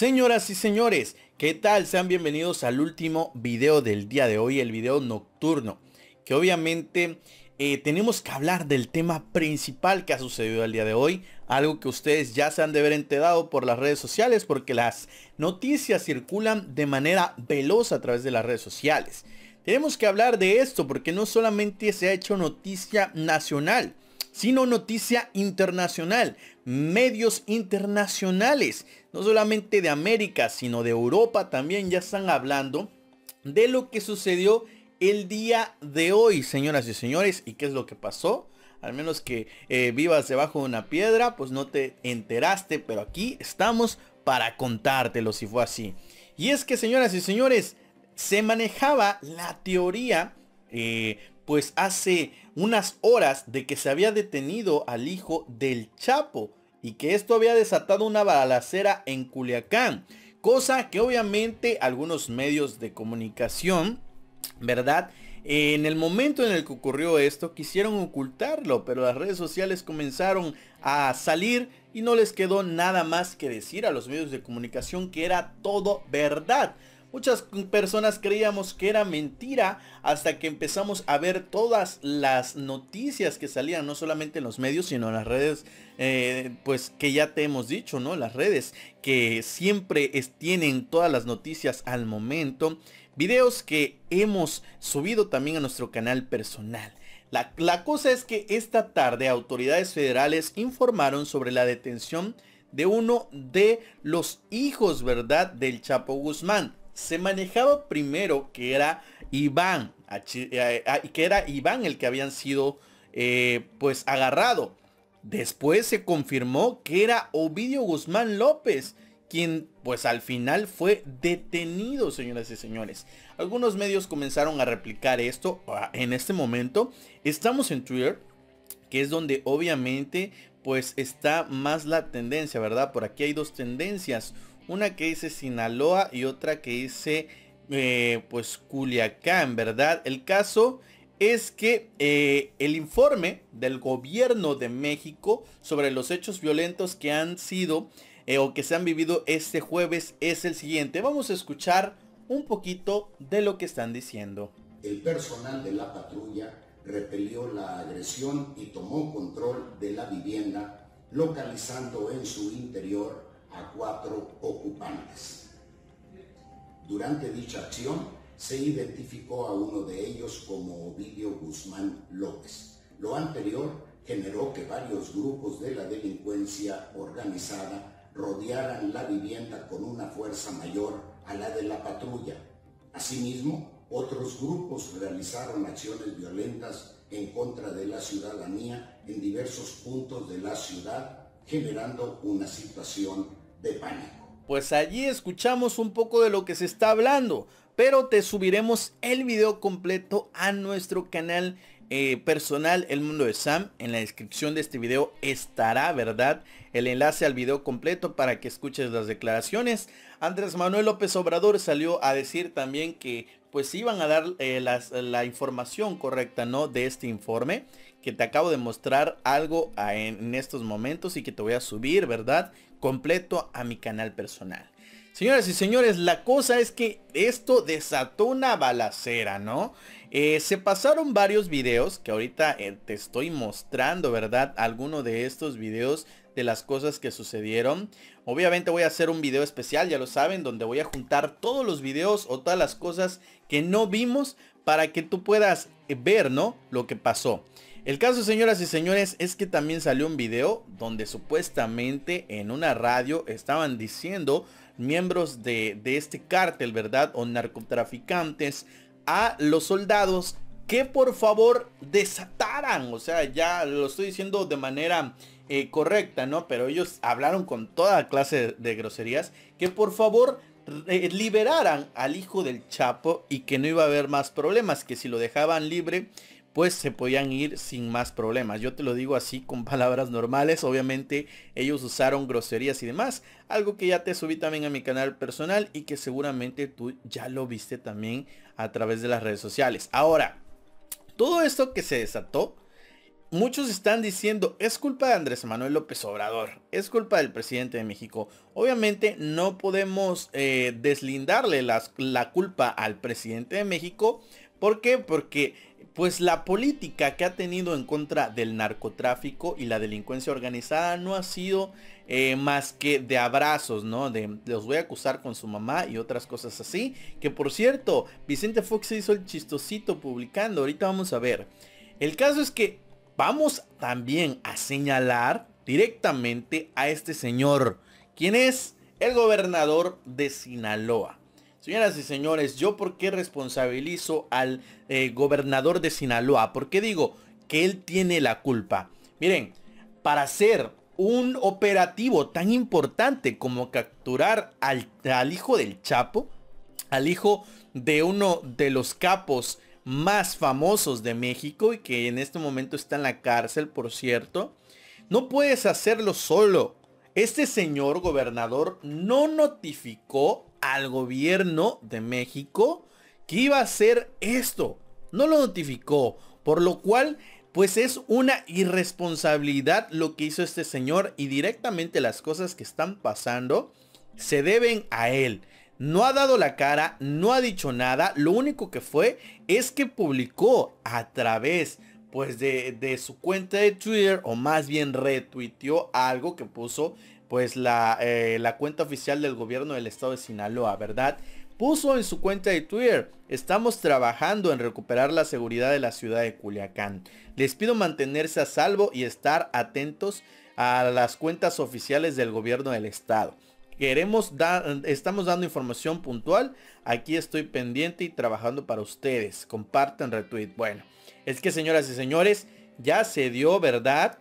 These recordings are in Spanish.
Señoras y señores, ¿qué tal? Sean bienvenidos al último video del día de hoy, el video nocturno, que obviamente eh, tenemos que hablar del tema principal que ha sucedido el día de hoy, algo que ustedes ya se han de ver enterado por las redes sociales, porque las noticias circulan de manera veloz a través de las redes sociales. Tenemos que hablar de esto porque no solamente se ha hecho noticia nacional, sino noticia internacional, medios internacionales, no solamente de América, sino de Europa también ya están hablando de lo que sucedió el día de hoy, señoras y señores, y qué es lo que pasó. Al menos que eh, vivas debajo de una piedra, pues no te enteraste, pero aquí estamos para contártelo si fue así. Y es que, señoras y señores, se manejaba la teoría eh, pues hace unas horas de que se había detenido al hijo del Chapo y que esto había desatado una balacera en Culiacán, cosa que obviamente algunos medios de comunicación, ¿verdad? En el momento en el que ocurrió esto quisieron ocultarlo, pero las redes sociales comenzaron a salir y no les quedó nada más que decir a los medios de comunicación que era todo verdad. Muchas personas creíamos que era mentira hasta que empezamos a ver todas las noticias que salían, no solamente en los medios, sino en las redes, eh, pues que ya te hemos dicho, ¿no? Las redes que siempre tienen todas las noticias al momento. Videos que hemos subido también a nuestro canal personal. La, la cosa es que esta tarde autoridades federales informaron sobre la detención de uno de los hijos, ¿verdad? Del Chapo Guzmán se manejaba primero que era Iván, que era Iván el que habían sido eh, pues agarrado. Después se confirmó que era Ovidio Guzmán López, quien pues al final fue detenido, señoras y señores. Algunos medios comenzaron a replicar esto ah, en este momento. Estamos en Twitter, que es donde obviamente pues está más la tendencia, ¿verdad? Por aquí hay dos tendencias. Una que dice Sinaloa y otra que dice eh, pues Culiacán, ¿verdad? El caso es que eh, el informe del gobierno de México sobre los hechos violentos que han sido eh, o que se han vivido este jueves es el siguiente. Vamos a escuchar un poquito de lo que están diciendo. El personal de la patrulla repelió la agresión y tomó control de la vivienda, localizando en su interior a cuatro ocupantes. Durante dicha acción se identificó a uno de ellos como Ovidio Guzmán López. Lo anterior generó que varios grupos de la delincuencia organizada rodearan la vivienda con una fuerza mayor a la de la patrulla. Asimismo, otros grupos realizaron acciones violentas en contra de la ciudadanía en diversos puntos de la ciudad, generando una situación pues allí escuchamos un poco de lo que se está hablando, pero te subiremos el video completo a nuestro canal eh, personal El Mundo de Sam. En la descripción de este video estará, ¿verdad? El enlace al video completo para que escuches las declaraciones. Andrés Manuel López Obrador salió a decir también que pues iban a dar eh, la información correcta, ¿no? De este informe que te acabo de mostrar algo en estos momentos y que te voy a subir, ¿verdad? Completo a mi canal personal. Señoras y señores, la cosa es que esto desató una balacera, ¿no? Eh, se pasaron varios videos que ahorita eh, te estoy mostrando, ¿verdad? Alguno de estos videos de las cosas que sucedieron. Obviamente voy a hacer un video especial, ya lo saben, donde voy a juntar todos los videos o todas las cosas que no vimos para que tú puedas eh, ver, ¿no? Lo que pasó. El caso, señoras y señores, es que también salió un video donde supuestamente en una radio estaban diciendo miembros de, este cártel, ¿verdad? O narcotraficantes a los soldados que por favor desataran. O sea, ya lo estoy diciendo de manera eh, correcta, ¿no? Pero ellos hablaron con toda clase de groserías. Que por favor eh, eh, liberaran al hijo del Chapo y que no iba a haber más problemas, que si lo dejaban libre, pues se podían ir sin más problemas. Yo te lo digo así con palabras normales. Obviamente ellos usaron groserías y demás. Algo que ya te subí también a mi canal personal y que seguramente tú ya lo viste también a través de las redes sociales. Ahora, todo esto que se desató muchos están diciendo, es culpa de Andrés Manuel López Obrador, es culpa del presidente de México. Obviamente no podemos eh, deslindarle la culpa al presidente de México. ¿Por qué? Porque pues la política que ha tenido en contra del narcotráfico y la delincuencia organizada no ha sido eh, más que de abrazos, ¿no? De los voy a acusar con su mamá y otras cosas así. Que por cierto, Vicente Fox se hizo el chistosito publicando, ahorita vamos a ver. El caso es que vamos también a señalar directamente a este señor, quien es el gobernador de Sinaloa. Señoras y señores, yo por qué responsabilizo al eh, gobernador de Sinaloa, porque digo que él tiene la culpa. Miren, para hacer un operativo tan importante como capturar al hijo del Chapo, al hijo de uno de los capos más famosos de México y que en este momento está en la cárcel, por cierto. No puedes hacerlo solo. Este señor gobernador no notificó al gobierno de México que iba a hacer esto. No lo notificó. Por lo cual, pues es una irresponsabilidad lo que hizo este señor y directamente las cosas que están pasando se deben a él no ha dado la cara, no ha dicho nada, lo único que fue es que publicó a través pues de, su cuenta de Twitter o más bien retuiteó algo que puso pues la, eh, la cuenta oficial del gobierno del estado de Sinaloa, ¿verdad? Puso en su cuenta de Twitter, estamos trabajando en recuperar la seguridad de la ciudad de Culiacán. Les pido mantenerse a salvo y estar atentos a las cuentas oficiales del gobierno del estado. Queremos dar, estamos dando información puntual. Aquí estoy pendiente y trabajando para ustedes. Compartan, retweet. Bueno, es que señoras y señores, ya se dio, ¿verdad?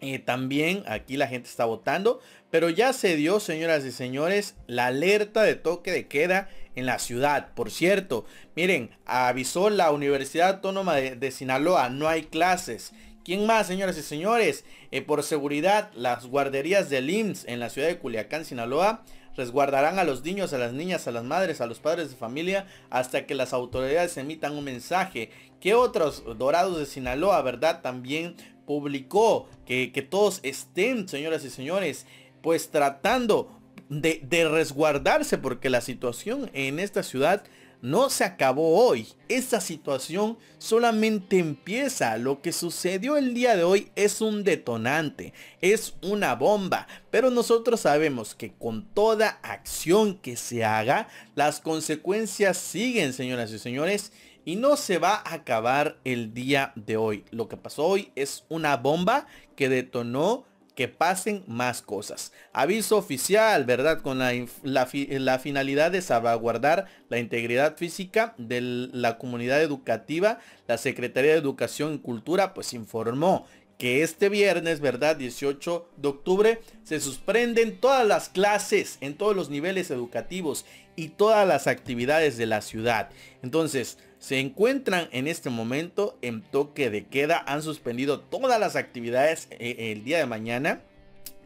Eh, también aquí la gente está votando, pero ya se dio, señoras y señores, la alerta de toque de queda en la ciudad. Por cierto, miren, avisó la Universidad Autónoma de Sinaloa, no hay clases. ¿Quién más, señoras y señores? Eh, por seguridad, las guarderías del IMSS en la ciudad de Culiacán, Sinaloa, resguardarán a los niños, a las niñas, a las madres, a los padres de familia hasta que las autoridades emitan un mensaje. ¿Qué otros dorados de Sinaloa, verdad? También publicó que, todos estén, señoras y señores, pues tratando de, de resguardarse porque la situación en esta ciudad no se acabó hoy. Esta situación solamente empieza. Lo que sucedió el día de hoy es un detonante, es una bomba. Pero nosotros sabemos que con toda acción que se haga, las consecuencias siguen, señoras y señores. Y no se va a acabar el día de hoy. Lo que pasó hoy es una bomba que detonó que pasen más cosas. Aviso oficial, ¿verdad? Con la, finalidad de salvaguardar la integridad física de la comunidad educativa, la Secretaría de Educación y Cultura pues informó que este viernes, ¿verdad? 18 de octubre, se suspenden todas las clases en todos los niveles educativos y todas las actividades de la ciudad. Entonces, se encuentran en este momento en toque de queda, han suspendido todas las actividades eh, el día de mañana.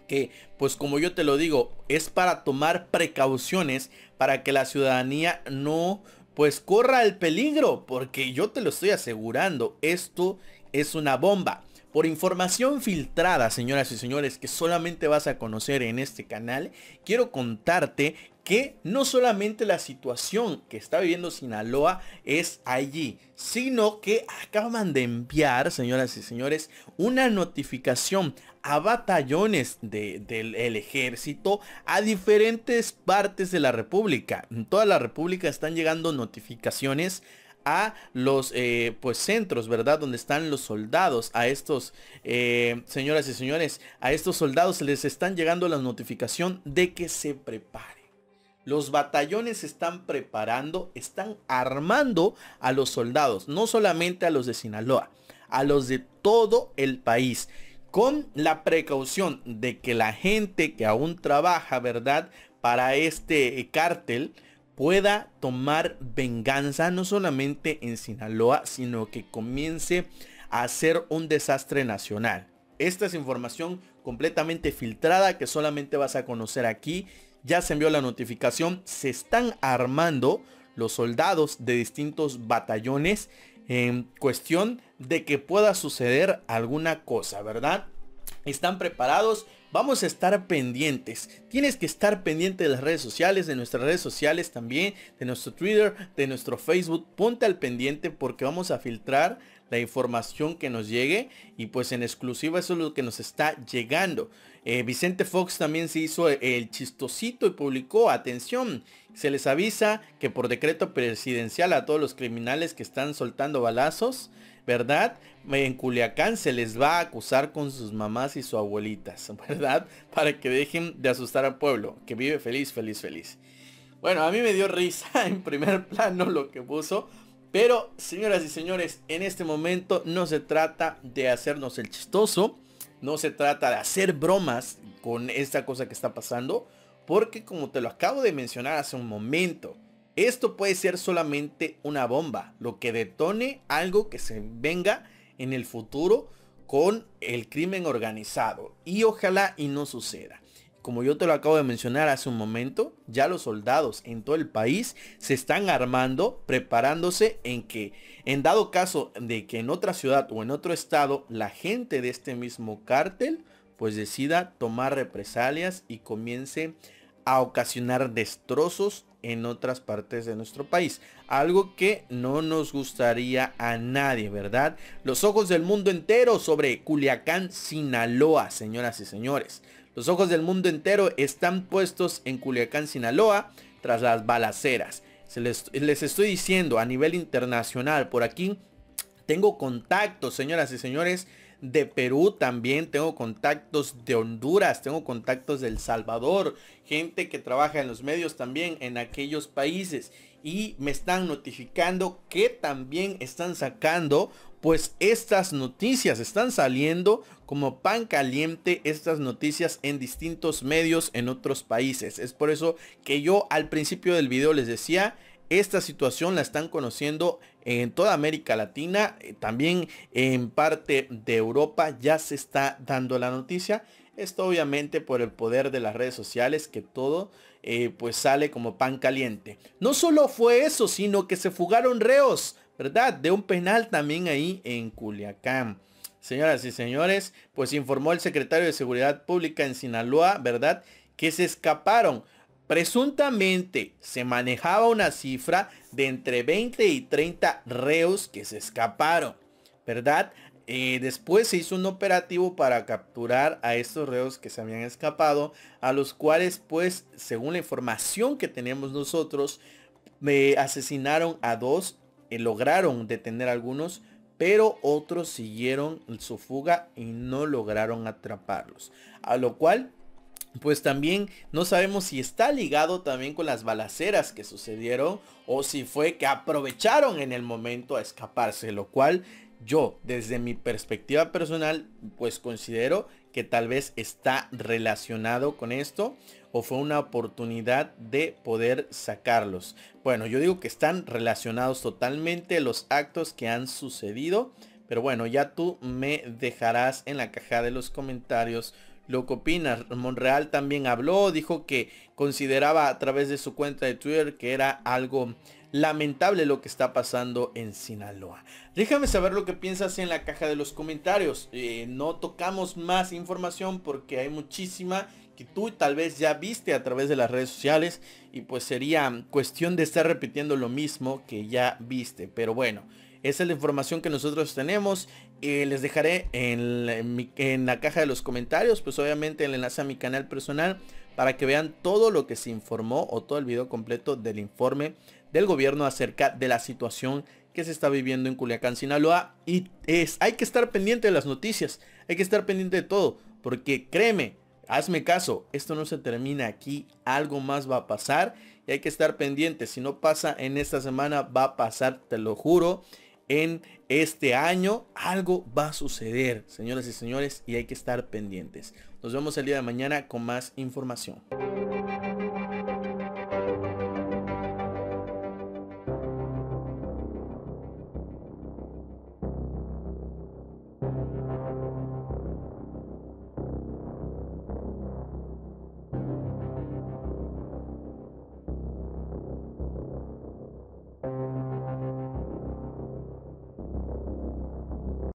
Que, pues como yo te lo digo, es para tomar precauciones para que la ciudadanía no, pues corra el peligro, porque yo te lo estoy asegurando, esto es una bomba por información filtrada, señoras y señores, que solamente vas a conocer en este canal, quiero contarte que no solamente la situación que está viviendo Sinaloa es allí, sino que acaban de enviar, señoras y señores, una notificación a batallones del ejército a diferentes partes de la república. En toda la república están llegando notificaciones a los eh, pues centros, ¿verdad? Donde están los soldados, a estos, eh, señoras y señores, a estos soldados les están llegando la notificación de que se preparen. Los batallones están preparando, están armando a los soldados, no solamente a los de Sinaloa, a los de todo el país con la precaución de que la gente que aún trabaja, ¿verdad? Para este eh, cártel, pueda tomar venganza no solamente en Sinaloa, sino que comience a ser un desastre nacional. Esta es información completamente filtrada que solamente vas a conocer aquí. Ya se envió la notificación. Se están armando los soldados de distintos batallones en cuestión de que pueda suceder alguna cosa, ¿verdad? Están preparados Vamos a estar pendientes. Tienes que estar pendiente de las redes sociales, de nuestras redes sociales también, de nuestro Twitter, de nuestro Facebook. Ponte al pendiente porque vamos a filtrar la información que nos llegue y pues en exclusiva eso es lo que nos está llegando. Eh, Vicente Fox también se hizo el chistosito y publicó, atención, se les avisa que por decreto presidencial a todos los criminales que están soltando balazos, ¿verdad? En Culiacán se les va a acusar con sus mamás y sus abuelitas, ¿verdad? Para que dejen de asustar al pueblo, que vive feliz, feliz, feliz. Bueno, a mí me dio risa en primer plano lo que puso, pero señoras y señores, en este momento no se trata de hacernos el chistoso, no se trata de hacer bromas con esta cosa que está pasando, porque como te lo acabo de mencionar hace un momento, esto puede ser solamente una bomba, lo que detone algo que se venga en el futuro con el crimen organizado. Y ojalá y no suceda. Como yo te lo acabo de mencionar hace un momento, ya los soldados en todo el país se están armando, preparándose en que, en dado caso de que en otra ciudad o en otro estado, la gente de este mismo cártel, pues decida tomar represalias y comience a ocasionar destrozos en otras partes de nuestro país. Algo que no nos gustaría a nadie, ¿verdad? Los ojos del mundo entero sobre Culiacán, Sinaloa, señoras y señores. Los ojos del mundo entero están puestos en Culiacán, Sinaloa, tras las balaceras. Se les, les estoy diciendo a nivel internacional, por aquí tengo contacto, señoras y señores, de Perú también, tengo contactos de Honduras, tengo contactos del Salvador, gente que trabaja en los medios también en aquellos países y me están notificando que también están sacando pues estas noticias están saliendo como pan caliente estas noticias en distintos medios en otros países. Es por eso que yo al principio del video les decía esta situación la están conociendo en toda América Latina, eh, también en parte de Europa ya se está dando la noticia. Esto obviamente por el poder de las redes sociales que todo eh, pues sale como pan caliente. No solo fue eso, sino que se fugaron reos, ¿verdad? De un penal también ahí en Culiacán. Señoras y señores, pues informó el secretario de Seguridad Pública en Sinaloa, ¿verdad? Que se escaparon. Presuntamente se manejaba una cifra de entre 20 y 30 reos que se escaparon, ¿verdad? Eh, después se hizo un operativo para capturar a estos reos que se habían escapado, a los cuales pues, según la información que tenemos nosotros, me asesinaron a dos, eh, lograron detener a algunos, pero otros siguieron su fuga y no lograron atraparlos. A lo cual pues también no sabemos si está ligado también con las balaceras que sucedieron o si fue que aprovecharon en el momento a escaparse, lo cual yo desde mi perspectiva personal pues considero que tal vez está relacionado con esto o fue una oportunidad de poder sacarlos. Bueno, yo digo que están relacionados totalmente los actos que han sucedido, pero bueno, ya tú me dejarás en la caja de los comentarios lo que opinas. Monreal también habló, dijo que consideraba a través de su cuenta de Twitter que era algo lamentable lo que está pasando en Sinaloa. Déjame saber lo que piensas en la caja de los comentarios. Eh, no tocamos más información porque hay muchísima que tú tal vez ya viste a través de las redes sociales y pues sería cuestión de estar repitiendo lo mismo que ya viste. Pero bueno, esa es la información que nosotros tenemos eh, les dejaré en la, en la, caja de los comentarios, pues obviamente el enlace a mi canal personal para que vean todo lo que se informó o todo el video completo del informe del gobierno acerca de la situación que se está viviendo en Culiacán, Sinaloa. Y es, hay que estar pendiente de las noticias, hay que estar pendiente de todo, porque créeme, hazme caso, esto no se termina aquí, algo más va a pasar y hay que estar pendiente. Si no pasa en esta semana, va a pasar, te lo juro en este año algo va a suceder, señoras y señores, y hay que estar pendientes. Nos vemos el día de mañana con más información.